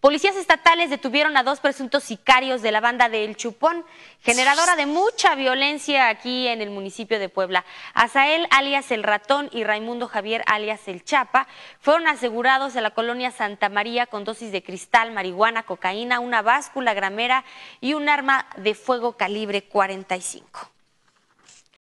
Policías estatales detuvieron a dos presuntos sicarios de la banda de El Chupón, generadora de mucha violencia aquí en el municipio de Puebla. Azael alias El Ratón y Raimundo Javier alias El Chapa fueron asegurados en la colonia Santa María con dosis de cristal, marihuana, cocaína, una báscula gramera y un arma de fuego calibre 45.